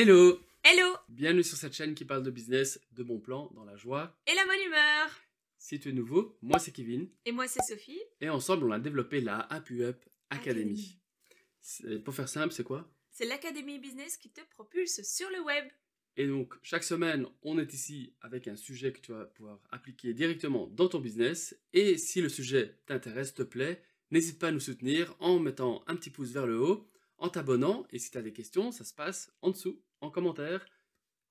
Hello Hello Bienvenue sur cette chaîne qui parle de business, de bon plan, dans la joie et la bonne humeur Si tu es nouveau, moi c'est Kevin. Et moi c'est Sophie. Et ensemble on a développé la Happy Up Academy. Academy. Pour faire simple, c'est quoi C'est l'Académie Business qui te propulse sur le web. Et donc chaque semaine on est ici avec un sujet que tu vas pouvoir appliquer directement dans ton business. Et si le sujet t'intéresse, te plaît, n'hésite pas à nous soutenir en mettant un petit pouce vers le haut en t'abonnant et si tu as des questions, ça se passe en dessous en commentaire.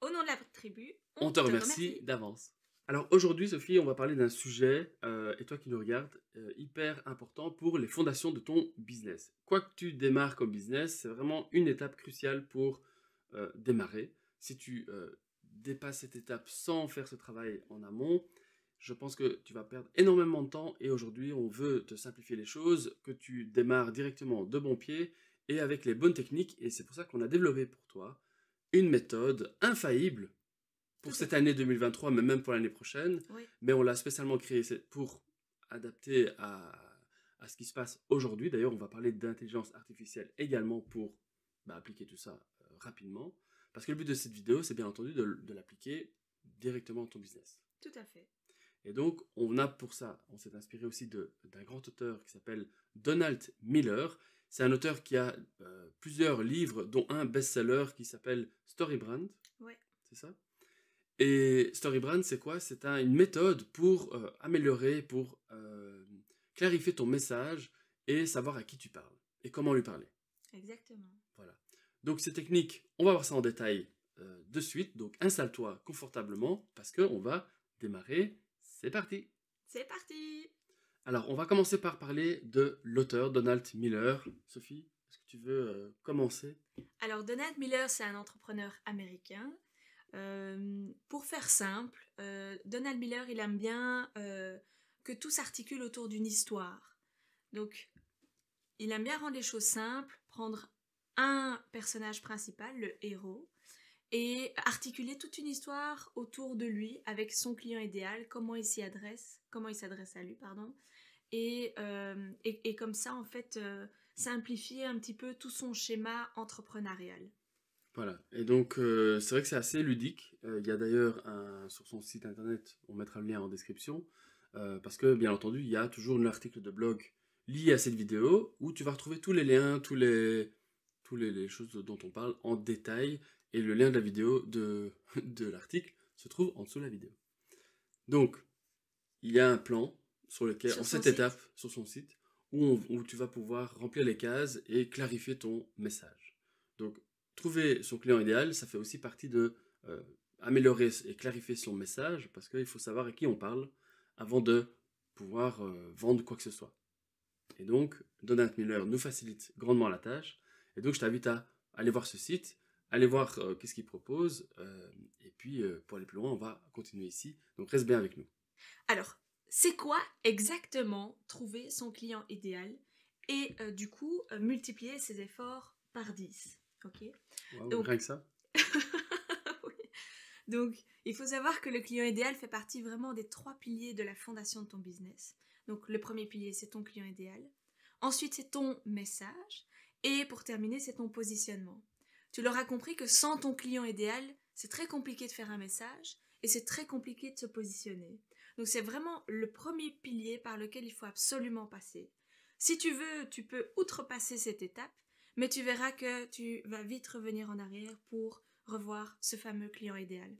Au nom de la tribu, on, te, remercie, d'avance. Alors aujourd'hui, Sophie, on va parler d'un sujet, euh, et toi qui nous regardes, euh, hyper important pour les fondations de ton business. Quoi que tu démarres comme business, c'est vraiment une étape cruciale pour euh, démarrer. Si tu dépasses cette étape sans faire ce travail en amont, je pense que tu vas perdre énormément de temps et aujourd'hui on veut te simplifier les choses, que tu démarres directement de bon pied et avec les bonnes techniques et c'est pour ça qu'on a développé pour toi une méthode infaillible pour cette année 2023, mais même pour l'année prochaine. Mais on l'a spécialement créée pour adapter à, ce qui se passe aujourd'hui. D'ailleurs, on va parler d'intelligence artificielle également pour bah, appliquer tout ça euh, rapidement. Parce que le but de cette vidéo, c'est bien entendu de, de l'appliquer directement dans ton business. Tout à fait. Et donc, on a pour ça, on s'est inspiré aussi d'un grand auteur qui s'appelle Donald Miller, c'est un auteur qui a euh, plusieurs livres, dont un best-seller qui s'appelle Storybrand. Ouais. C'est ça Et Storybrand, c'est quoi C'est une méthode pour euh, améliorer, pour euh, clarifier ton message et savoir à qui tu parles et comment lui parler. Exactement. Voilà. Donc ces techniques, on va voir ça en détail de suite. Donc installe-toi confortablement parce qu'on va démarrer. C'est parti. C'est parti alors, on va commencer par parler de l'auteur Donald Miller. Sophie, est-ce que tu veux euh, commencer Alors, Donald Miller, c'est un entrepreneur américain. Euh, pour faire simple, euh, Donald Miller, il aime bien que tout s'articule autour d'une histoire. Donc, il aime bien rendre les choses simples, prendre un personnage principal, le héros, et articuler toute une histoire autour de lui avec son client idéal, comment il s'y adresse, comment il s'adresse à lui, pardon, et, euh, et, et, comme ça, en fait, euh, simplifier un petit peu tout son schéma entrepreneurial. Voilà, et donc euh, c'est vrai que c'est assez ludique. Il y a d'ailleurs sur son site internet, on mettra le lien en description, parce que bien entendu, il y a toujours un article de blog lié à cette vidéo où tu vas retrouver tous les liens, tous les, les choses dont on parle en détail, et le lien de la vidéo de, de l'article se trouve en dessous de la vidéo. Donc, il y a un plan sur lequel, en cette étape, sur son site, où, tu vas pouvoir remplir les cases et clarifier ton message. Donc, trouver son client idéal, ça fait aussi partie de euh, améliorer et clarifier son message, parce qu'il faut savoir à qui on parle avant de pouvoir euh, vendre quoi que ce soit. Et donc, Donald Miller nous facilite grandement la tâche. Et donc, je t'invite à aller voir ce site, aller voir euh, qu'est-ce qu'il propose. et puis, pour aller plus loin, on va continuer ici. Donc, reste bien avec nous. Alors, c'est quoi exactement trouver son client idéal et euh, du coup euh, multiplier ses efforts par 10. Ok Donc... ça Donc, il faut savoir que le client idéal fait partie vraiment des trois piliers de la fondation de ton business. Donc, le premier pilier, c'est ton client idéal. Ensuite, c'est ton message. Et pour terminer, c'est ton positionnement. Tu l'auras compris que sans ton client idéal, c'est très compliqué de faire un message et c'est très compliqué de se positionner. Donc c'est vraiment le premier pilier par lequel il faut absolument passer. Si tu veux, tu peux outrepasser cette étape, mais tu verras que tu vas vite revenir en arrière pour revoir ce fameux client idéal.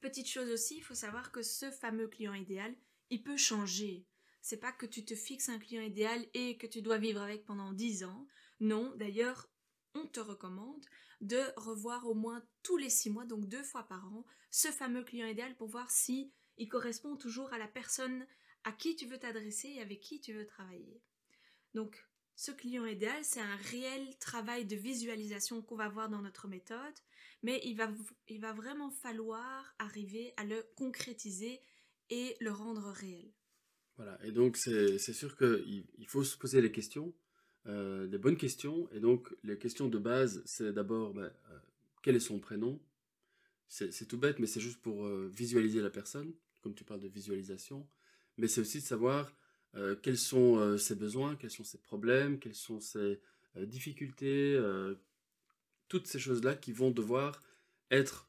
Petite chose aussi, il faut savoir que ce fameux client idéal, il peut changer. C'est pas que tu te fixes un client idéal et que tu dois vivre avec pendant 10 ans. Non, d'ailleurs, on te recommande de revoir au moins tous les 6 mois, donc deux fois par an, ce fameux client idéal pour voir si il correspond toujours à la personne à qui tu veux t'adresser et avec qui tu veux travailler. Donc, ce client idéal, c'est un réel travail de visualisation qu'on va voir dans notre méthode, mais il va, il va vraiment falloir arriver à le concrétiser et le rendre réel. Voilà, et donc c'est sûr qu'il faut se poser les questions, euh, les bonnes questions, et donc les questions de base, c'est d'abord ben, euh, quel est son prénom, c'est tout bête, mais c'est juste pour euh, visualiser la personne, comme tu parles de visualisation. Mais c'est aussi de savoir euh, quels sont euh, ses besoins, quels sont ses problèmes, quelles sont ses difficultés, toutes ces choses-là qui vont devoir être,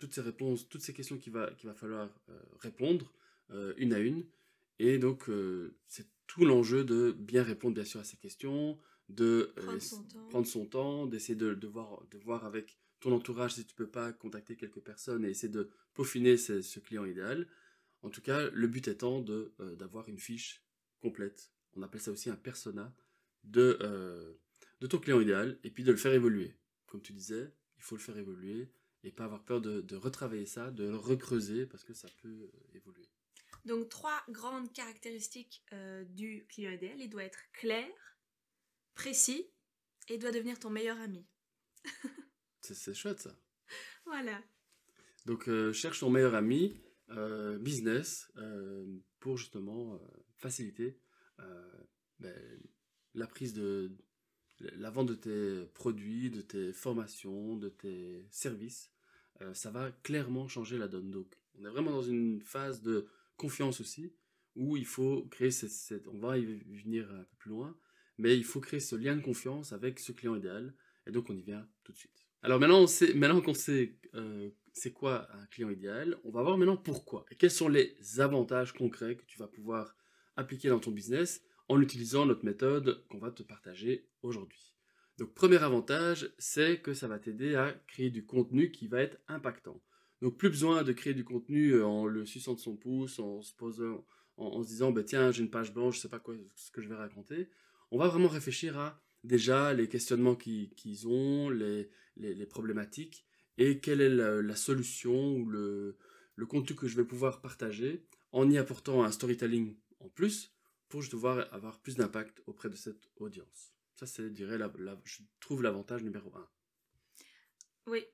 toutes ces réponses, toutes ces questions qu'il va, va falloir répondre une à une. Et donc, c'est tout l'enjeu de bien répondre bien sûr à ces questions, de prendre son temps, d'essayer de, de, de voir avec ton entourage si tu peux pas contacter quelques personnes et essayer de peaufiner ce, client idéal. En tout cas, le but étant de, euh, d'avoir une fiche complète. On appelle ça aussi un persona de, euh, de ton client idéal et puis de le faire évoluer. Comme tu disais, il faut le faire évoluer et pas avoir peur de, retravailler ça, de le recreuser parce que ça peut euh, évoluer. Donc trois grandes caractéristiques du client idéal. Il doit être clair, précis et doit devenir ton meilleur ami. C'est chouette ça. Voilà. Donc euh, cherche ton meilleur ami euh, business euh, pour justement faciliter ben, la prise de la vente de tes produits, de tes formations, de tes services. ça va clairement changer la donne. Donc on est vraiment dans une phase de confiance aussi où il faut créer cette, on va y venir un peu plus loin, mais il faut créer ce lien de confiance avec ce client idéal, et donc on y vient tout de suite. Alors maintenant, maintenant qu'on sait euh, c'est quoi un client idéal, on va voir maintenant pourquoi. Et quels sont les avantages concrets que tu vas pouvoir appliquer dans ton business en utilisant notre méthode qu'on va te partager aujourd'hui. Donc premier avantage, c'est que ça va t'aider à créer du contenu qui va être impactant. Donc plus besoin de créer du contenu euh, en le suçant de son pouce, en se posant, en, se disant bah, tiens j'ai une page blanche, je sais pas quoi ce que je vais raconter. On va vraiment réfléchir à déjà les questionnements qu'ils ont, les, problématiques, et quelle est la, solution ou le, contenu que je vais pouvoir partager en y apportant un storytelling en plus pour devoir avoir plus d'impact auprès de cette audience. Ça, c'est, dirais, je trouve l'avantage numéro un. Oui.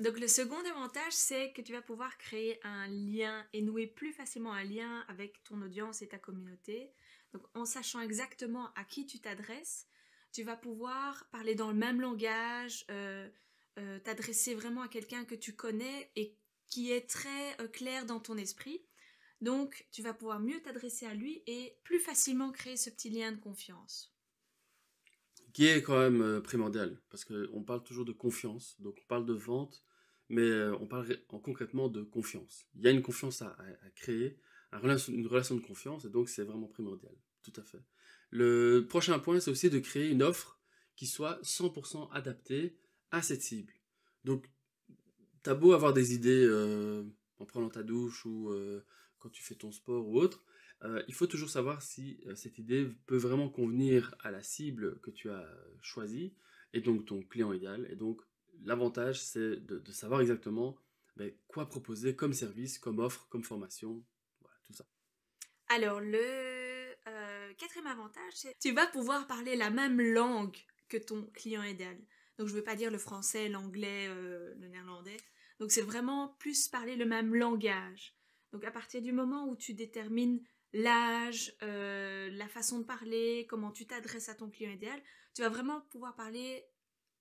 Donc le second avantage, c'est que tu vas pouvoir créer un lien et nouer plus facilement un lien avec ton audience et ta communauté. en sachant exactement à qui tu t'adresses, tu vas pouvoir parler dans le même langage, euh, euh, t'adresser vraiment à quelqu'un que tu connais et qui est très euh, clair dans ton esprit. Donc, tu vas pouvoir mieux t'adresser à lui et plus facilement créer ce petit lien de confiance. Qui est quand même primordial, parce qu'on parle toujours de confiance, donc on parle de vente, mais on parle concrètement de confiance. Il y a une confiance à créer, une relation de confiance, et donc c'est vraiment primordial, tout à fait. Le prochain point, c'est aussi de créer une offre qui soit 100% adaptée à cette cible. Donc, tu as beau avoir des idées euh, en prenant ta douche ou euh, quand tu fais ton sport ou autre, euh, il faut toujours savoir si cette idée peut vraiment convenir à la cible que tu as choisie et donc ton client idéal. Et donc, l'avantage, c'est de, savoir exactement ben, quoi proposer comme service, comme offre, comme formation, voilà, tout ça. Alors, le quatrième avantage, c'est tu vas pouvoir parler la même langue que ton client idéal. Donc je ne veux pas dire le français, l'anglais, euh, le néerlandais. Donc c'est vraiment plus parler le même langage. Donc à partir du moment où tu détermines l'âge, euh, la façon de parler, comment tu t'adresses à ton client idéal, tu vas vraiment pouvoir parler,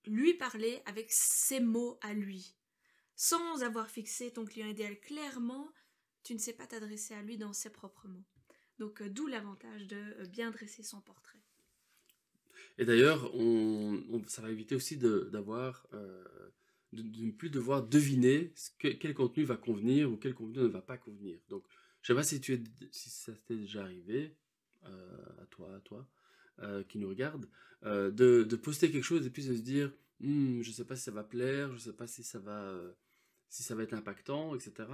lui parler avec ses mots à lui. Sans avoir fixé ton client idéal clairement, tu ne sais pas t'adresser à lui dans ses propres mots. Donc euh, d'où l'avantage de euh, bien dresser son portrait. Et d'ailleurs, ça va éviter aussi euh, de, ne plus devoir deviner ce quel contenu va convenir ou quel contenu ne va pas convenir. Donc, je ne sais pas si, ça t'est déjà arrivé, à toi, à toi, qui nous regarde, de, poster quelque chose et puis de se dire, hmm, je ne sais pas si ça va plaire, je ne sais pas si ça va être impactant, etc.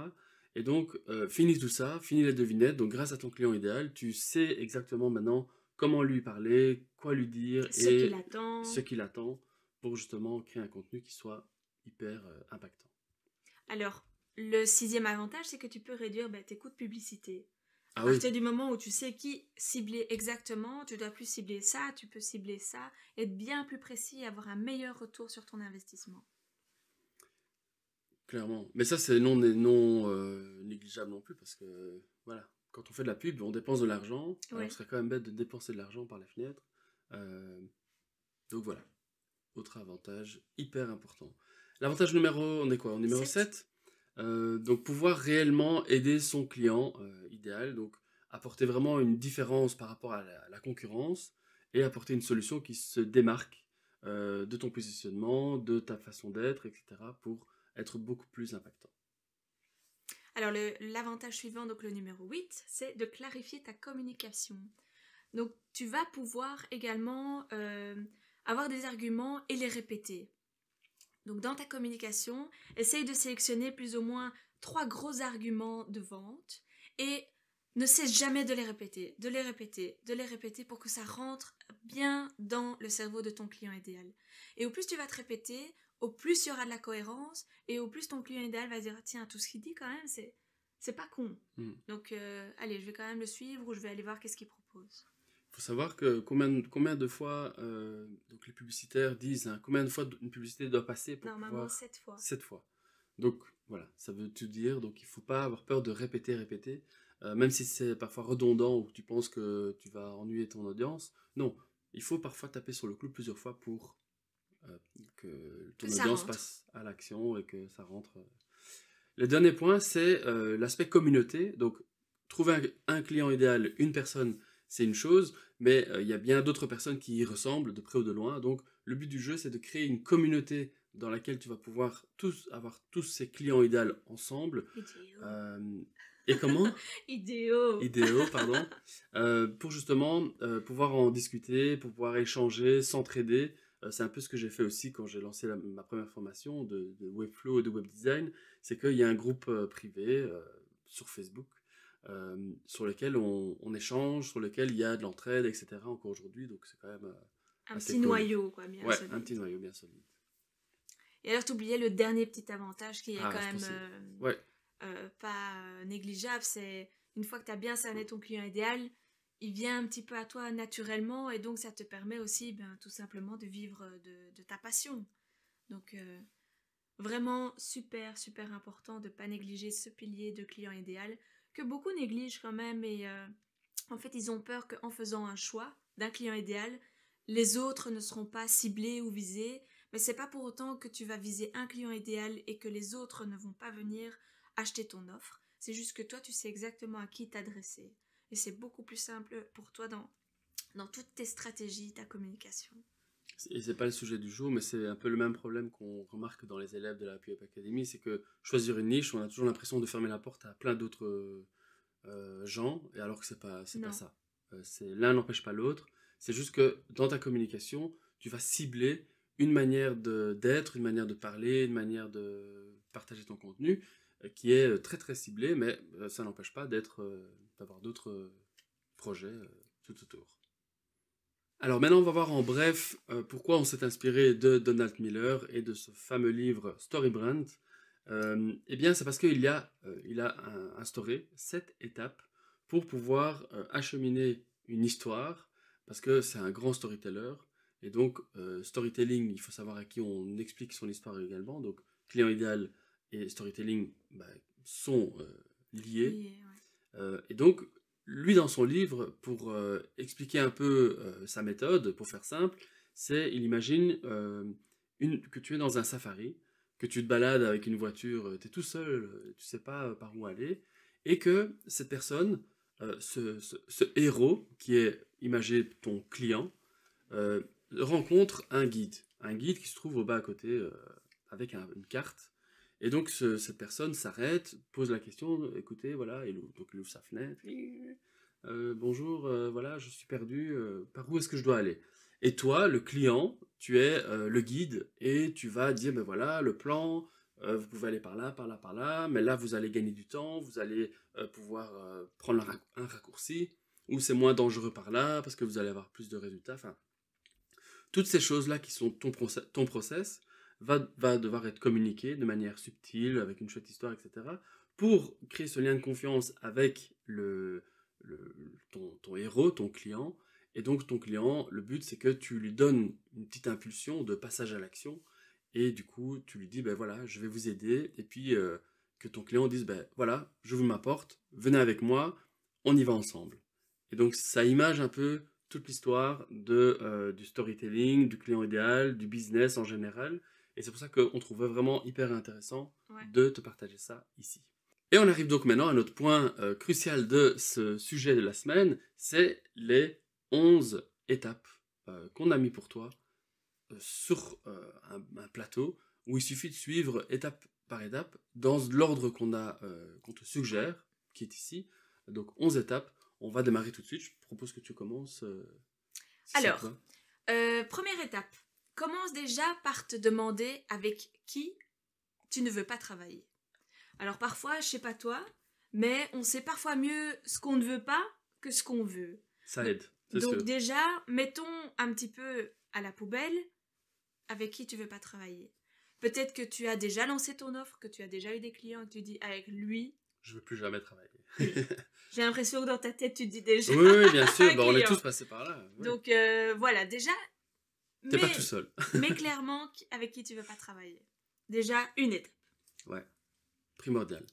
Et donc, euh, finis tout ça, finis la devinette. Donc, grâce à ton client idéal, tu sais exactement maintenant comment lui parler, quoi lui dire ce et qu'il attend. ce qu'il attend pour justement créer un contenu qui soit hyper euh, impactant. Alors, le sixième avantage, c'est que tu peux réduire bah, tes coûts de publicité. Ah à partir du moment où tu sais qui cibler exactement, tu dois plus cibler ça, tu peux cibler ça, être bien plus précis, et avoir un meilleur retour sur ton investissement. Clairement. Mais ça, c'est non, non euh, négligeable non plus, parce que, voilà, quand on fait de la pub, on dépense de l'argent. Ouais. ce serait quand même bête de dépenser de l'argent par la fenêtre. Euh, donc voilà. Autre avantage hyper important. L'avantage numéro, on est quoi En numéro 7, euh, donc pouvoir réellement aider son client idéal, donc apporter vraiment une différence par rapport à la, à la concurrence et apporter une solution qui se démarque de ton positionnement, de ta façon d'être, etc. pour beaucoup plus impactant. Alors l'avantage suivant, donc le numéro 8, c'est de clarifier ta communication. Donc tu vas pouvoir également euh, avoir des arguments et les répéter. Donc dans ta communication, essaye de sélectionner plus ou moins trois gros arguments de vente et ne cesse jamais de les répéter, de les répéter, de les répéter pour que ça rentre bien dans le cerveau de ton client idéal. Et au plus tu vas te répéter, au plus il y aura de la cohérence et au plus ton client idéal va dire tiens, tout ce qu'il dit quand même, c'est, c'est pas con. Hmm. Donc euh, allez, je vais quand même le suivre ou je vais aller voir qu'est-ce qu'il propose. Il faut savoir que combien, combien de fois euh, donc les publicitaires disent hein, combien de fois une publicité doit passer pour Normalement, fois. 7 fois. Donc voilà, ça veut tout dire. Donc il faut pas avoir peur de répéter, répéter. Euh, même si c'est parfois redondant ou tu penses que tu vas ennuyer ton audience. Non, il faut parfois taper sur le clou plusieurs fois pour euh, que ton audience passe à l'action et que ça rentre. Euh. Le dernier point, c'est euh, l'aspect communauté. Donc, trouver un, client idéal, une personne, c'est une chose, mais il y a bien d'autres personnes qui y ressemblent, de près ou de loin. Donc, le but du jeu, c'est de créer une communauté dans laquelle tu vas pouvoir tous avoir tous ces clients idéaux ensemble. et comment Idéo. Idéo, pardon. pour justement pouvoir en discuter, pour pouvoir échanger, s'entraider euh, c'est un peu ce que j'ai fait aussi quand j'ai lancé ma première formation de, Webflow et de Webdesign, c'est qu'il y a un groupe euh, privé euh, sur Facebook sur lequel on, échange, sur lequel il y a de l'entraide, etc. Encore aujourd'hui, donc c'est quand même un petit noyau, quoi, bien un petit noyau bien solide. Et alors, tu oubliais le dernier petit avantage qui est ah, quand même pas négligeable, c'est une fois que tu as bien cerné ton client idéal, il vient un petit peu à toi naturellement et donc ça te permet aussi ben, tout simplement de vivre euh, de, ta passion. Donc euh, vraiment super super important de ne pas négliger ce pilier de client idéal que beaucoup négligent quand même et euh, en fait ils ont peur qu'en faisant un choix d'un client idéal, les autres ne seront pas ciblés ou visés, mais c'est pas pour autant que tu vas viser un client idéal et que les autres ne vont pas venir acheter ton offre. C'est juste que toi tu sais exactement à qui t'adresser et c'est beaucoup plus simple pour toi dans, dans toutes tes stratégies, ta communication. Et c'est pas le sujet du jour, mais c'est un peu le même problème qu'on remarque dans les élèves de la Puy-up Academy, c'est que choisir une niche, on a toujours l'impression de fermer la porte à plein d'autres euh, gens, et alors que c'est pas, c'est pas ça. Euh, l'un n'empêche pas l'autre, c'est juste que dans ta communication, tu vas cibler une manière de, d'être, une manière de parler, une manière de partager ton contenu, euh, qui est très très ciblée, mais ça n'empêche pas d'être d'avoir d'autres euh, projets euh, tout autour. Alors maintenant, on va voir en bref euh, pourquoi on s'est inspiré de Donald Miller et de ce fameux livre Story Brand. eh bien, c'est parce qu'il a, il a instauré sept étapes pour pouvoir acheminer une histoire, parce que c'est un grand storyteller. Et donc, storytelling, il faut savoir à qui on explique son histoire également. Donc, client idéal et storytelling bah, sont liés. Euh, et donc, lui, dans son livre, pour euh, expliquer un peu euh, sa méthode, pour faire simple, c'est, il imagine que tu es dans un safari, que tu te balades avec une voiture, tu es tout seul, tu ne sais pas par où aller, et que cette personne, ce, héros, qui est, imagé ton client, rencontre un guide, un guide qui se trouve au bas à côté avec une carte, et donc, cette personne s'arrête, pose la question, écoutez, voilà, et donc il ouvre sa fenêtre. Euh, bonjour, euh, voilà, je suis perdu, euh, par où est-ce que je dois aller Et toi, le client, tu es le guide et tu vas dire, ben voilà, le plan, vous pouvez aller par là, par là, par là, mais là, vous allez gagner du temps, vous allez pouvoir prendre un, raccourci, ou c'est moins dangereux par là, parce que vous allez avoir plus de résultats, enfin, toutes ces choses-là qui sont ton, ton process, va, devoir être communiqué de manière subtile, avec une chouette histoire, etc., pour créer ce lien de confiance avec ton, héros, ton client. Et donc ton client, le but c'est que tu lui donnes une petite impulsion de passage à l'action. Et du coup, tu lui dis, ben voilà, je vais vous aider. Et puis euh, que ton client dise, ben voilà, je vous m'apporte, venez avec moi, on y va ensemble. Et donc ça image un peu toute l'histoire euh, du storytelling, du client idéal, du business en général, et c'est pour ça qu'on trouvait vraiment hyper intéressant de te partager ça ici. Et on arrive donc maintenant à notre point euh, crucial de ce sujet de la semaine, c'est les 11 étapes euh, qu'on a mis pour toi euh, sur un, plateau où il suffit de suivre étape par étape dans l'ordre qu'on qu'on te suggère, qui est ici. Donc 11 étapes. On va démarrer tout de suite. Je propose que tu commences. Alors, première étape, commence déjà par te demander avec qui tu ne veux pas travailler. Alors parfois, je sais pas toi, mais on sait parfois mieux ce qu'on ne veut pas que ce qu'on veut. Ça aide. Donc déjà, mettons un petit peu à la poubelle avec qui tu veux pas travailler. Peut-être que tu as déjà lancé ton offre, que tu as déjà eu des clients tu dis avec lui. Je veux plus jamais travailler. J'ai l'impression que dans ta tête, tu te dis déjà. Oui, bien sûr, bah, on est tous passés par là. Donc euh, voilà, déjà, T'es pas tout seul. mais clairement, avec qui tu veux pas travailler. Déjà, une étape. Ouais, primordiale.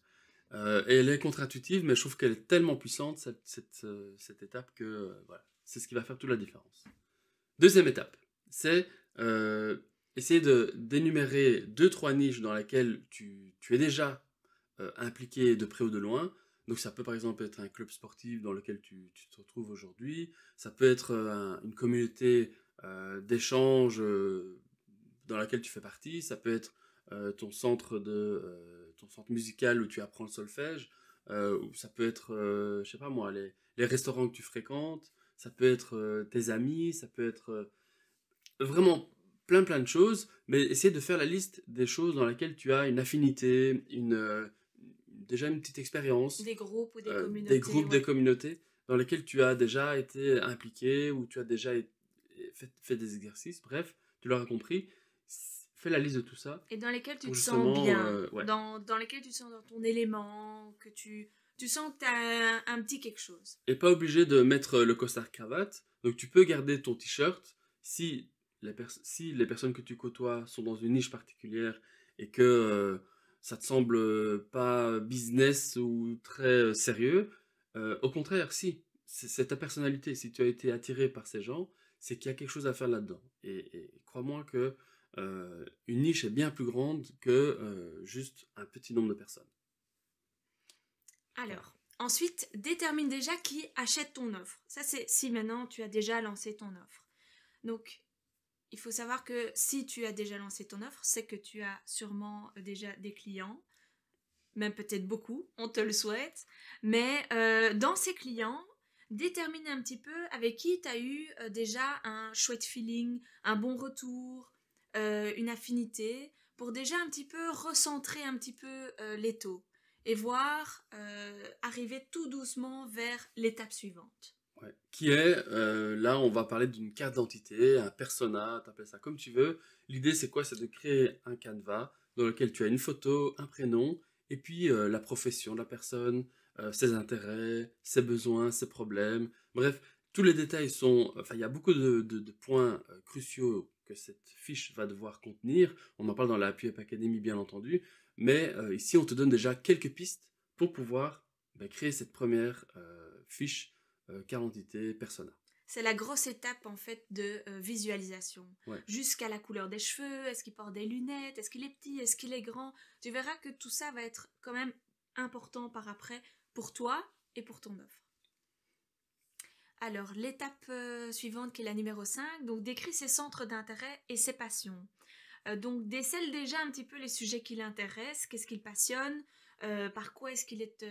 Euh, et elle est contre-intuitive, mais je trouve qu'elle est tellement puissante, cette, cette, euh, étape, que euh, voilà, c'est ce qui va faire toute la différence. Deuxième étape, c'est essayer de, d'énumérer deux, trois niches dans lesquelles tu, tu es déjà impliqué de près ou de loin. Donc ça peut par exemple être un club sportif dans lequel tu, tu te retrouves aujourd'hui, ça peut être une communauté euh, d'échange euh, dans laquelle tu fais partie. Ça peut être euh, ton centre de centre musical où tu apprends le solfège. ou ça peut être, je sais pas moi, les, les, restaurants que tu fréquentes. Ça peut être tes amis. Ça peut être vraiment plein plein de choses, mais essayer de faire la liste des choses dans lesquelles tu as une affinité, une déjà une petite expérience. Des groupes ou des communautés. Des groupes, des communautés dans lesquelles tu as déjà été impliqué ou tu as déjà été, fais, des exercices, bref, tu l'auras compris, fais la liste de tout ça. Et dans lesquels tu te sens bien, euh, dans, dans lesquels tu te sens dans ton élément, que tu, sens que tu un, petit quelque chose. Et pas obligé de mettre euh, le costard-cravate, donc tu peux garder ton t-shirt si, si les personnes que tu côtoies sont dans une niche particulière et que euh, ça te semble pas business ou très sérieux. au contraire, si, c'est ta personnalité. Si tu as été attiré par ces gens, c'est qu'il y a quelque chose à faire là-dedans. Et, crois-moi que euh, une niche est bien plus grande que euh, juste un petit nombre de personnes. Alors, ensuite, détermine déjà qui achète ton offre. Ça, c'est si maintenant tu as déjà lancé ton offre. Donc, il faut savoir que si tu as déjà lancé ton offre, c'est que tu as sûrement euh, déjà des clients, même peut-être beaucoup, on te le souhaite. Mais dans ces clients, déterminer un petit peu avec qui tu as eu euh, déjà un chouette feeling, un bon retour, euh, une affinité, pour déjà un petit peu recentrer un petit peu euh, les taux et voir arriver tout doucement vers l'étape suivante. Qui est, là on va parler d'une carte d'identité, un persona, t'appelles ça comme tu veux. L'idée c'est quoi C'est de créer un canevas dans lequel tu as une photo, un prénom, et puis la profession de la personne, euh, ses intérêts, ses besoins, ses problèmes. Bref, tous les détails sont... Enfin, il y a beaucoup de, points euh, cruciaux que cette fiche va devoir contenir. On en parle dans la PUP e Academy, bien entendu. Mais euh, ici, on te donne déjà quelques pistes pour pouvoir bah, créer cette première fiche car entité persona. C'est la grosse étape en fait de visualisation. Jusqu'à la couleur des cheveux, est-ce qu'il porte des lunettes, est-ce qu'il est petit, est-ce qu'il est grand. Tu verras que tout ça va être quand même important par après pour toi et pour ton offre. Alors, l'étape euh, suivante qui est la numéro 5, donc décris ses centres d'intérêt et ses passions. Euh, donc, décèle déjà un petit peu les sujets qui l'intéressent, qu'est-ce qu'il passionne, euh, par quoi est-ce qu'il est,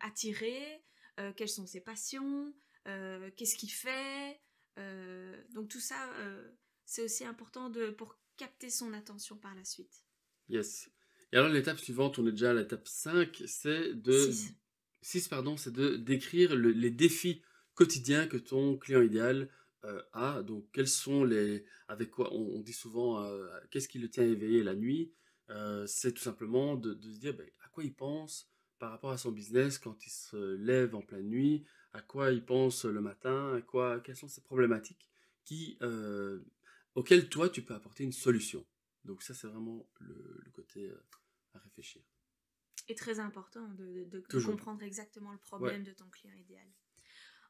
attiré, quelles sont ses passions, qu'est-ce qu'il fait. donc, tout ça, c'est aussi important de, pour capter son attention par la suite. Yes. Et alors, l'étape suivante, on est déjà à l'étape 5, c'est de 6, pardon, c'est de décrire les défis quotidiens que ton client idéal euh, a. Donc, quels sont les. Avec quoi on, dit souvent euh, qu'est-ce qui le tient éveillé la nuit euh, C'est tout simplement de, se dire ben, à quoi il pense par rapport à son business quand il se lève en pleine nuit, à quoi il pense le matin, à quoi, quelles sont ses problématiques qui, auxquelles toi tu peux apporter une solution. Donc, ça, c'est vraiment le côté à réfléchir est très important de, comprendre exactement le problème de ton client idéal.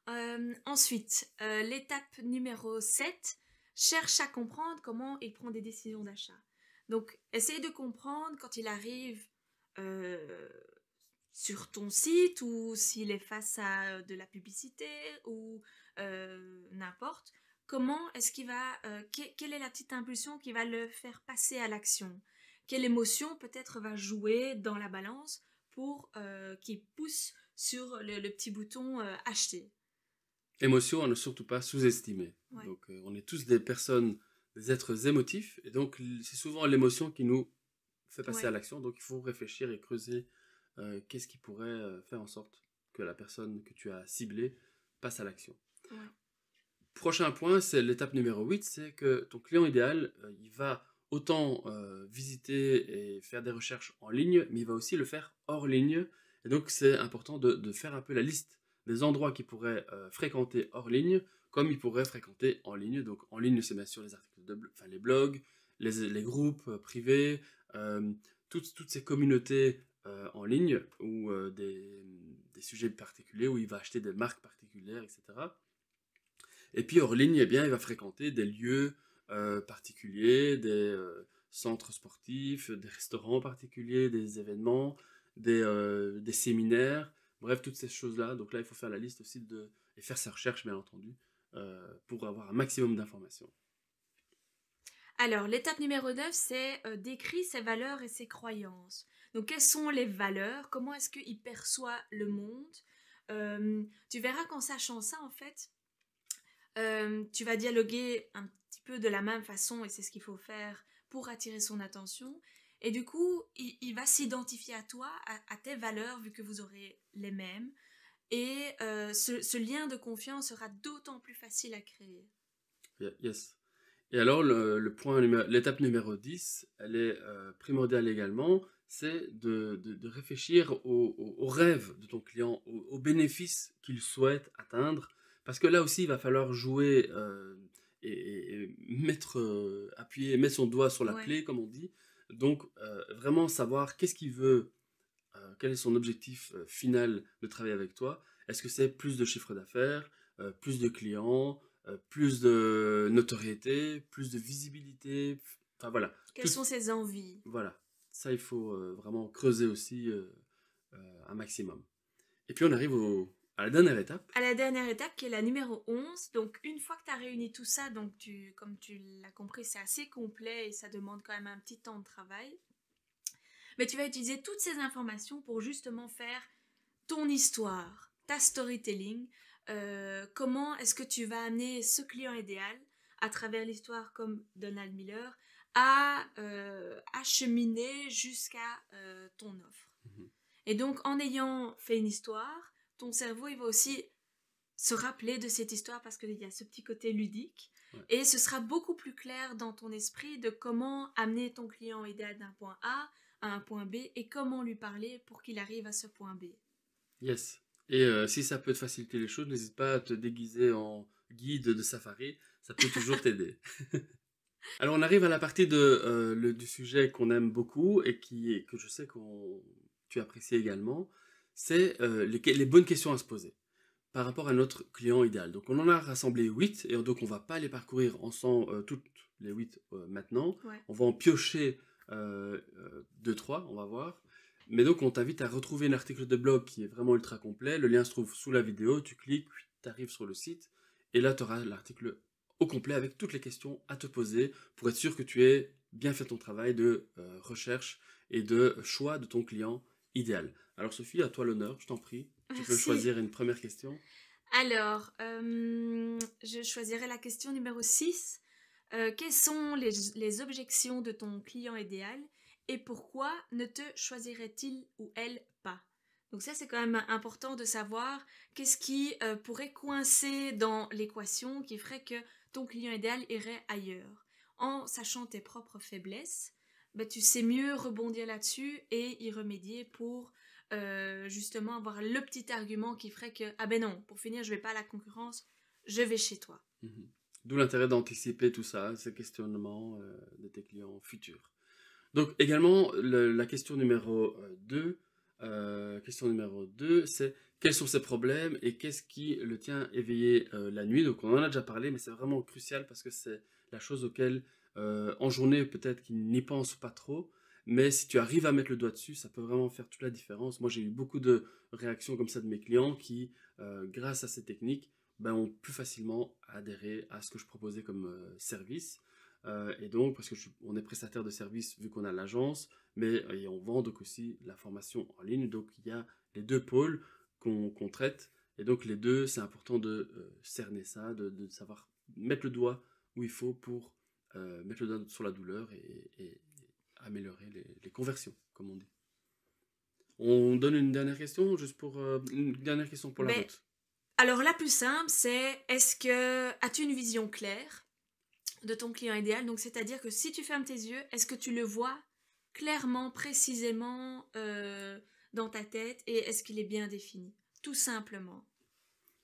Euh, ensuite, euh, l'étape numéro 7 cherche à comprendre comment il prend des décisions d'achat. Donc, essaye de comprendre quand il arrive euh, sur ton site ou s'il est face à de la publicité ou n'importe, comment est-ce qu'il va, quelle est la petite impulsion qui va le faire passer à l'action quelle émotion peut-être va jouer dans la balance pour euh, qu'il pousse sur le, petit bouton euh, acheter. Émotion à ne surtout pas sous-estimer. Donc euh, on est tous des personnes, des êtres émotifs, et donc c'est souvent l'émotion qui nous fait passer à l'action, donc il faut réfléchir et creuser qu'est-ce qui pourrait faire en sorte que la personne que tu as ciblée passe à l'action. Prochain point, c'est l'étape numéro 8, c'est que ton client idéal, il va autant euh, visiter et faire des recherches en ligne, mais il va aussi le faire hors ligne. Et donc, c'est important de, faire un peu la liste des endroits qu'il pourrait euh, fréquenter hors ligne, comme il pourrait fréquenter en ligne. Donc, en ligne, c'est bien sûr les articles de enfin, les blogs, les, groupes euh, privés, toutes, ces communautés en ligne ou des, des, sujets particuliers où il va acheter des marques particulières, etc. Et puis hors ligne, eh bien, il va fréquenter des lieux euh, particuliers, des euh, centres sportifs, des restaurants particuliers, des événements, euh, des, séminaires, bref, toutes ces choses-là. Donc là, il faut faire la liste aussi de, et faire sa recherche, bien entendu, pour avoir un maximum d'informations. Alors, l'étape numéro 9, c'est décrire ses valeurs et ses croyances. Donc, quelles sont les valeurs Comment est-ce qu'il perçoit le monde Tu verras qu'en sachant ça, en fait, euh, tu vas dialoguer un petit peu de la même façon, et c'est ce qu'il faut faire pour attirer son attention. Et du coup, il, va s'identifier à toi, à, tes valeurs, vu que vous aurez les mêmes. Et euh, ce, lien de confiance sera d'autant plus facile à créer. Yes. Et alors, le, point l'étape numéro 10, elle est euh, primordiale également, c'est de, de, réfléchir aux au, rêves de ton client, aux bénéfices qu'il souhaite atteindre parce que là aussi, il va falloir jouer euh, et, mettre, euh, appuyer, mettre son doigt sur la clé, comme on dit. Donc, euh, vraiment savoir qu'est-ce qu'il veut, quel est son objectif final de travailler avec toi. Est-ce que c'est plus de chiffre d'affaires, plus de clients, plus de notoriété, plus de visibilité Enfin, voilà. Quelles sont ses envies Voilà. Ça, il faut vraiment creuser aussi un maximum. Et puis, on arrive au à la dernière étape À la dernière étape qui est la numéro 11. Donc une fois que tu as réuni tout ça, donc tu, comme tu l'as compris, c'est assez complet et ça demande quand même un petit temps de travail. Mais tu vas utiliser toutes ces informations pour justement faire ton histoire, ta storytelling, euh, comment est-ce que tu vas amener ce client idéal à travers l'histoire comme Donald Miller à euh, jusqu'à euh, ton offre. Mhm. Et donc en ayant fait une histoire, ton cerveau, il va aussi se rappeler de cette histoire parce qu'il y a ce petit côté ludique. Et ce sera beaucoup plus clair dans ton esprit de comment amener ton client idéal d'un point A à un point B et comment lui parler pour qu'il arrive à ce point B. Yes. Et euh, si ça peut te faciliter les choses, n'hésite pas à te déguiser en guide de safari, ça peut toujours t'aider. Alors on arrive à la partie de, euh, du sujet qu'on aime beaucoup et qui, que je sais qu'on tu apprécies également, c'est euh, les, bonnes questions à se poser par rapport à notre client idéal. Donc on en a rassemblé 8 et donc on va pas les parcourir ensemble euh, toutes les 8 euh, maintenant. On va en piocher 2-3, on va voir. Mais donc on t'invite à retrouver un article de blog qui est vraiment ultra complet. Le lien se trouve sous la vidéo, tu cliques, tu arrives sur le site et là tu auras l'article au complet avec toutes les questions à te poser pour être sûr que tu aies bien fait ton travail de recherche et de choix de ton client idéal. Alors Sophie, à toi l'honneur, je t'en prie. Tu peux choisir une première question. Alors, euh, je choisirai la question numéro 6. Euh, quelles sont les, objections de ton client idéal et pourquoi ne te choisirait-il ou elle pas Donc ça, c'est quand même important de savoir qu'est-ce qui euh, pourrait coincer dans l'équation qui ferait que ton client idéal irait ailleurs, en sachant tes propres faiblesses bah, tu sais mieux rebondir là-dessus et y remédier pour euh, justement avoir le petit argument qui ferait que ah ben non, pour finir, je vais pas à la concurrence, je vais chez toi. Mhm. D'où l'intérêt d'anticiper tout ça, ces questionnements euh, de tes clients futurs. Donc également, la question numéro 2, euh, question numéro 2, c'est quels sont ses problèmes et qu'est-ce qui le tient éveillé la nuit. Donc on en a déjà parlé, mais c'est vraiment crucial parce que c'est la chose auquel euh, en journée, peut-être qu'ils n'y pensent pas trop, mais si tu arrives à mettre le doigt dessus, ça peut vraiment faire toute la différence. Moi, j'ai eu beaucoup de réactions comme ça de mes clients qui, euh, grâce à ces techniques, ben, ont plus facilement adhéré à ce que je proposais comme euh, service. et donc, parce que on est prestataire de service vu qu'on a l'agence, mais on vend donc aussi la formation en ligne. Donc, il y a les deux pôles qu'on traite. Et donc, les deux, c'est important de cerner ça, de, savoir mettre le doigt où il faut pour euh, mettre le doigt sur la douleur et, améliorer les, conversions, comme on dit. On donne une dernière question, juste pour euh, une dernière question pour la Alors la plus simple, c'est est-ce que as-tu une vision claire de ton client idéal Donc c'est-à-dire que si tu fermes tes yeux, est-ce que tu le vois clairement, précisément euh, dans ta tête et est-ce qu'il est bien défini Tout simplement.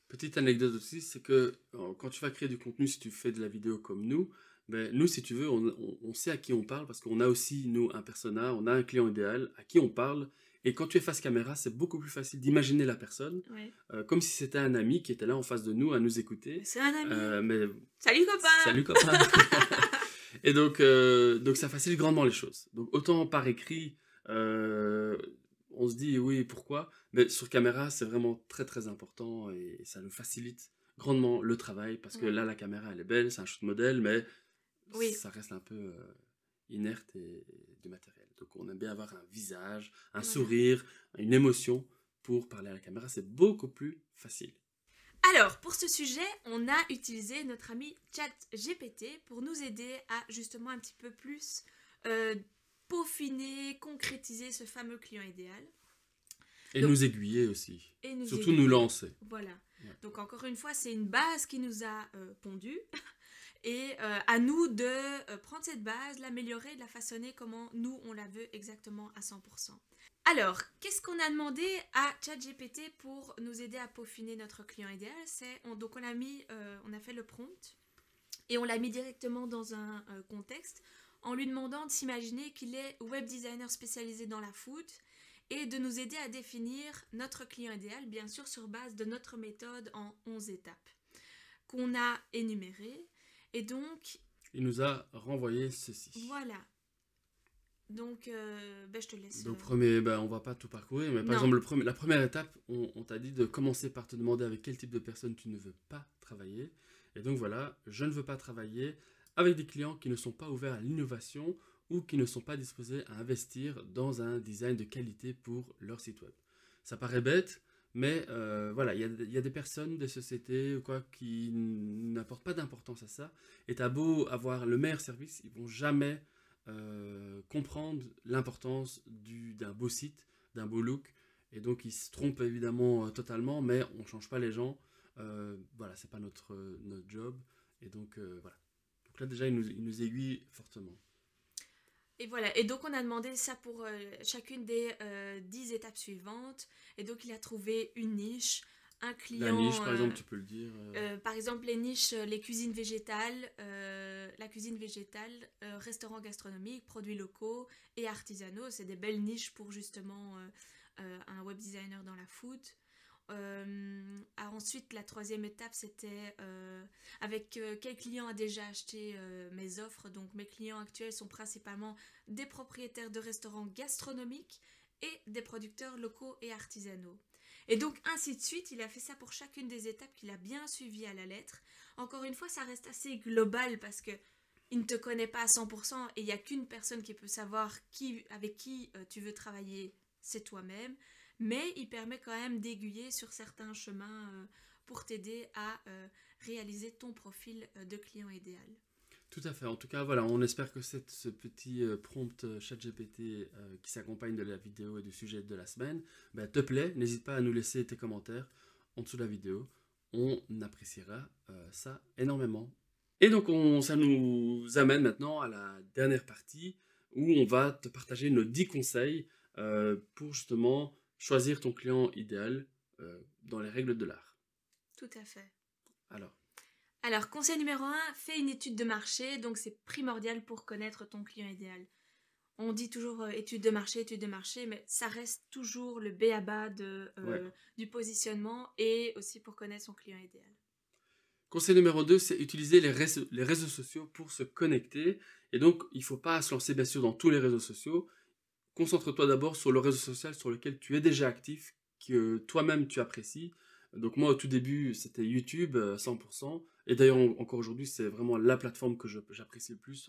Petite anecdote aussi, c'est que quand tu vas créer du contenu, si tu fais de la vidéo comme nous, ben, nous, si tu veux, on, on, sait à qui on parle parce qu'on a aussi, nous, un persona, on a un client idéal à qui on parle. Et quand tu es face caméra, c'est beaucoup plus facile d'imaginer la personne, euh, comme si c'était un ami qui était là en face de nous à nous écouter. C'est un ami. Euh, mais... Salut copain. Salut copain. et donc, euh, donc ça facilite grandement les choses. Donc autant par écrit, on se dit oui pourquoi, mais sur caméra c'est vraiment très très important et ça nous facilite grandement le travail parce que là la caméra elle est belle, c'est un shoot modèle, mais oui. ça reste un peu euh, inerte et, du matériel. Donc on aime bien avoir un visage, un sourire, une émotion pour parler à la caméra. C'est beaucoup plus facile. Alors, pour ce sujet, on a utilisé notre ami ChatGPT pour nous aider à justement un petit peu plus euh, peaufiner, concrétiser ce fameux client idéal. Et nous aiguiller aussi. Et Surtout nous lancer. Voilà. Donc encore une fois, c'est une base qui nous a euh, pondu. Et euh, à nous de euh, prendre cette base, l'améliorer, de la façonner comment nous on la veut exactement à 100%. Alors, qu'est-ce qu'on a demandé à ChatGPT pour nous aider à peaufiner notre client idéal C'est on, donc on a mis, euh, on a fait le prompt et on l'a mis directement dans un contexte en lui demandant de s'imaginer qu'il est web designer spécialisé dans la food et de nous aider à définir notre client idéal, bien sûr sur base de notre méthode en 11 étapes qu'on a énumérées. Et donc... Il nous a renvoyé ceci. Voilà. Donc, euh, ben, je te laisse. Donc, euh, premier, ben, on va pas tout parcourir, mais par exemple, le premier, la première étape, on t'a dit de commencer par te demander avec quel type de personne tu ne veux pas travailler. Et donc voilà, je ne veux pas travailler avec des clients qui ne sont pas ouverts à l'innovation ou qui ne sont pas disposés à investir dans un design de qualité pour leur site web. Ça paraît bête, mais euh, voilà, il y, a des personnes, des sociétés ou quoi, qui n'apportent pas d'importance à ça. Et t'as beau avoir le meilleur service, ils vont jamais euh, comprendre l'importance d'un beau site, d'un beau look. Et donc ils se trompent évidemment euh, totalement, mais on ne change pas les gens. voilà, c'est pas notre, job. Et donc voilà. Donc là déjà, il nous, ils nous aiguillent fortement. Et voilà, et donc on a demandé ça pour euh, chacune des euh, dix 10 étapes suivantes. Et donc il a trouvé une niche, un client. La niche, par euh, exemple, tu peux le dire. par exemple, les niches, les cuisines végétales, la cuisine végétale, restaurants gastronomiques, produits locaux et artisanaux. C'est des belles niches pour justement un web designer dans la foot. Euh, ah, ensuite, la troisième étape, c'était euh, avec euh, quel client a déjà acheté mes offres. Donc mes clients actuels sont principalement des propriétaires de restaurants gastronomiques et des producteurs locaux et artisanaux. Et donc ainsi de suite, il a fait ça pour chacune des étapes qu'il a bien suivies à la lettre. Encore une fois, ça reste assez global parce qu'il ne te connaît pas à 100% et il n'y a qu'une personne qui peut savoir qui, avec qui tu veux travailler, c'est toi-même mais il permet quand même d'aiguiller sur certains chemins euh, pour t'aider à euh, réaliser ton profil euh, de client idéal. Tout à fait. En tout cas, voilà, on espère que cette, ce petit prompt chat GPT qui s'accompagne de la vidéo et du sujet de la semaine bah, te plaît. N'hésite pas à nous laisser tes commentaires en dessous de la vidéo. On appréciera ça énormément. Et donc, ça nous amène maintenant à la dernière partie où on va te partager nos 10 conseils pour justement choisir ton client idéal euh, dans les règles de l'art. Tout à fait. Alors. Alors, conseil numéro un, fais une étude de marché, donc c'est primordial pour connaître ton client idéal. On dit toujours euh, étude de marché, étude de marché, mais ça reste toujours le B euh, du positionnement et aussi pour connaître son client idéal. Conseil numéro 2, c'est utiliser les, les réseaux sociaux pour se connecter. Et donc, il ne faut pas se lancer bien sûr dans tous les réseaux sociaux, Concentre-toi d'abord sur le réseau social sur lequel tu es déjà actif, que toi-même tu apprécies. Donc moi au tout début c'était YouTube 100%, euh, et d'ailleurs encore aujourd'hui c'est vraiment la plateforme que j'apprécie le plus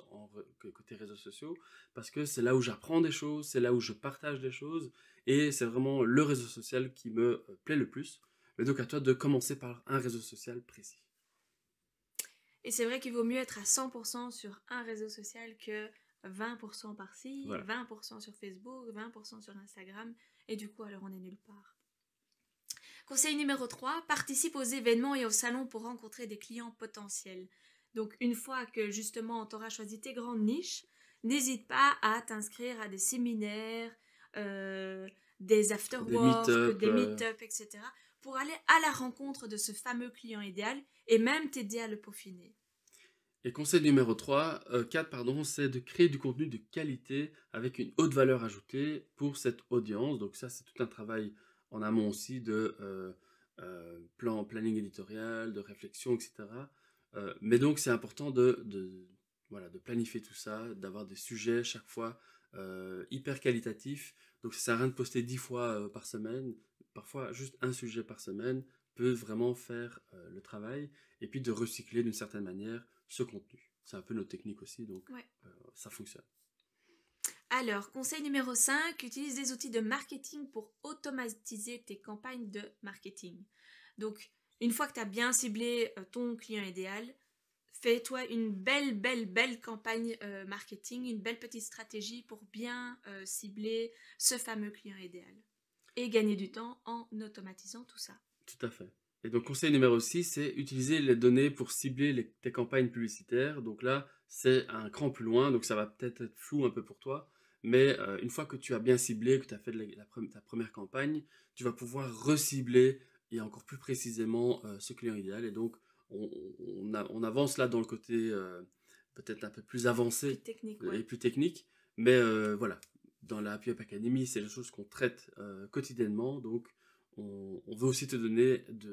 que, côté réseaux sociaux, parce que c'est là où j'apprends des choses, c'est là où je partage des choses, et c'est vraiment le réseau social qui me euh, plaît le plus. Mais donc à toi de commencer par un réseau social précis. Et c'est vrai qu'il vaut mieux être à 100% sur un réseau social que 20% par-ci, 20% sur Facebook, 20% sur Instagram, et du coup, alors on est nulle part. Conseil numéro 3, participe aux événements et aux salons pour rencontrer des clients potentiels. Donc une fois que justement on t'aura choisi tes grandes niches, n'hésite pas à t'inscrire à des séminaires, euh, des afterworks, des meet up etc. pour aller à la rencontre de ce fameux client idéal et même t'aider à le peaufiner. Et conseil numéro 3, 4, euh, pardon, c'est de créer du contenu de qualité avec une haute valeur ajoutée pour cette audience. Donc ça, c'est tout un travail en amont aussi de euh, euh, plan, planning éditorial, de réflexion, etc. mais donc, c'est important de, de, voilà, de planifier tout ça, d'avoir des sujets chaque fois hyper qualitatifs. Donc, ça sert à rien de poster 10 fois par semaine. Parfois, juste un sujet par semaine peut vraiment faire le travail. Et puis, de recycler d'une certaine manière ce contenu. C'est un peu notre technique aussi, donc euh, ça fonctionne. Alors, conseil numéro 5, utilise des outils de marketing pour automatiser tes campagnes de marketing. Donc, une fois que tu as bien ciblé euh, ton client idéal, fais-toi une belle, belle, belle campagne euh, marketing, une belle petite stratégie pour bien cibler ce fameux client idéal et gagner du temps en automatisant tout ça. Tout à fait. Et donc, conseil numéro 6, c'est utiliser les données pour cibler tes campagnes publicitaires. Donc là, c'est un cran plus loin, donc ça va peut-être être flou un peu pour toi. Mais euh, une fois que tu as bien ciblé, que tu as fait ta première campagne, tu vas pouvoir recibler et encore plus précisément euh, ce client idéal. Et donc, on, avance là dans le côté euh, peut-être un peu plus avancé et plus technique. Mais voilà, dans la Happy Academy, c'est la chose qu'on traite quotidiennement. Donc, on, veut aussi te donner du,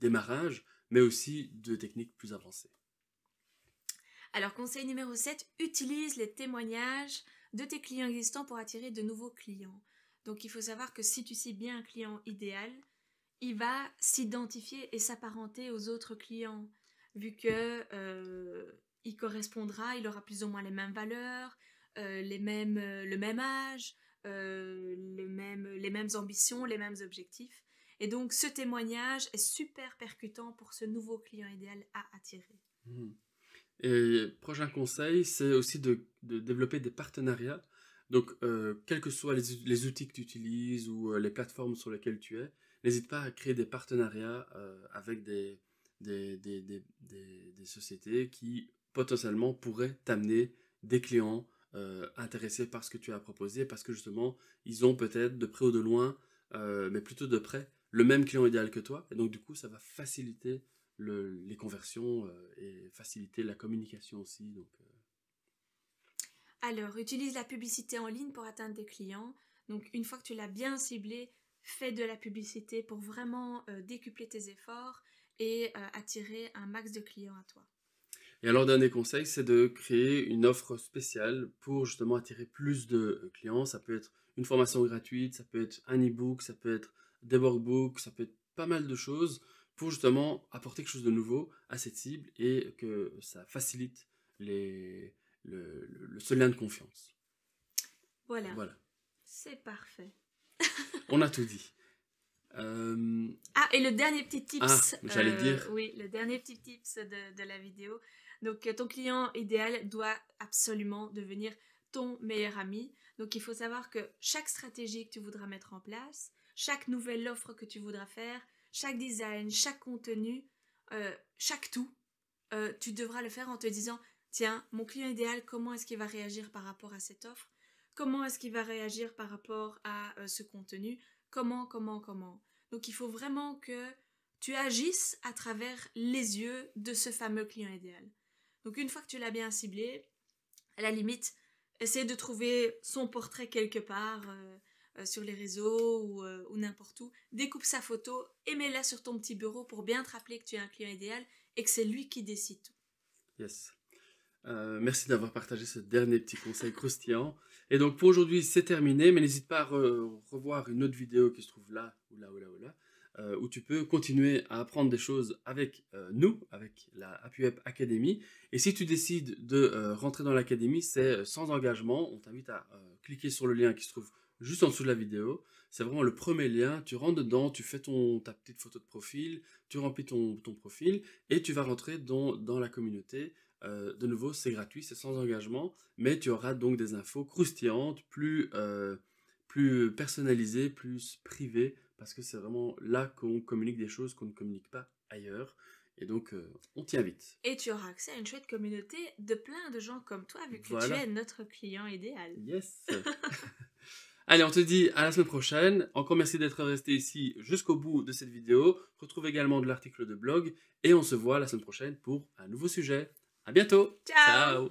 démarrage, mais aussi de techniques plus avancées. Alors, conseil numéro 7, utilise les témoignages de tes clients existants pour attirer de nouveaux clients. Donc, il faut savoir que si tu cibles bien un client idéal, il va s'identifier et s'apparenter aux autres clients, vu que euh, il correspondra, il aura plus ou moins les mêmes valeurs, euh, les mêmes, euh, le même âge, euh, les mêmes ambitions, les mêmes objectifs. Et donc ce témoignage est super percutant pour ce nouveau client idéal à attirer. Hmm. Et prochain conseil, c'est aussi de, développer des partenariats. Donc, euh, quels que soient les, outils que tu utilises ou euh, les plateformes sur lesquelles tu es, n'hésite pas à créer des partenariats avec des des, des, des, des, sociétés qui potentiellement pourraient t'amener des clients euh, intéressés par ce que tu as proposé parce que justement, ils ont peut-être de près ou de loin, euh, mais plutôt de près, le même client idéal que toi. Et donc, du coup, ça va faciliter les conversions euh, et faciliter la communication aussi. Donc, Alors, utilise la publicité en ligne pour atteindre des clients. Donc, une fois que tu l'as bien ciblé, fais de la publicité pour vraiment décupler tes efforts et attirer un max de clients à toi. Et alors, dernier conseil, c'est de créer une offre spéciale pour justement attirer plus de euh, clients. Ça peut être une formation gratuite, ça peut être un e-book, ça peut être des workbooks, ça peut être pas mal de choses pour justement apporter quelque chose de nouveau à cette cible et que ça facilite le, le, ce lien de confiance. Voilà. Voilà. C'est parfait. On a tout dit. Euh, ah, et le dernier petit tips. Ah, j'allais euh, dire. Oui, le dernier petit tips de la vidéo, donc euh, ton client idéal doit absolument devenir ton meilleur ami. Donc il faut savoir que chaque stratégie que tu voudras mettre en place, chaque nouvelle offre que tu voudras faire, chaque design, chaque contenu, euh, chaque tout, euh, tu devras le faire en te disant, tiens, mon client idéal, comment est-ce qu'il va réagir par rapport à cette offre Comment est-ce qu'il va réagir par rapport à ce contenu Comment, comment, comment Donc il faut vraiment que tu agisses à travers les yeux de ce fameux client idéal. Donc une fois que tu l'as bien ciblé, à la limite, essaie de trouver son portrait quelque part euh, euh, sur les réseaux euh, ou, n'importe où. Découpe sa photo et mets-la sur ton petit bureau pour bien te rappeler que tu es un client idéal et que c'est lui qui décide tout. Yes. merci d'avoir partagé ce dernier petit conseil croustillant. Et donc pour aujourd'hui, c'est terminé, mais n'hésite pas à revoir une autre vidéo qui se trouve là ou là ou là ou là. Euh, où tu peux continuer à apprendre des choses avec euh, nous, avec la Web Academy. Et si tu décides de euh, rentrer dans l'académie, c'est sans engagement. On t'invite à cliquer sur le lien qui se trouve juste en dessous de la vidéo. C'est vraiment le premier lien. Tu rentres dedans, tu fais ta petite photo de profil, tu remplis ton, profil et tu vas rentrer dans, la communauté. de nouveau, c'est gratuit, c'est sans engagement, mais tu auras donc des infos croustillantes, plus personnalisées, plus privées parce que c'est vraiment là qu'on communique des choses qu'on ne communique pas ailleurs. Et donc, euh, on t'y invite. Et tu auras accès à une chouette communauté de plein de gens comme toi, vu que tu es notre client idéal. Yes Allez, on te dit à la semaine prochaine. Encore merci d'être resté ici jusqu'au bout de cette vidéo. Retrouve également de l'article de blog et on se voit la semaine prochaine pour un nouveau sujet. À bientôt. Ciao.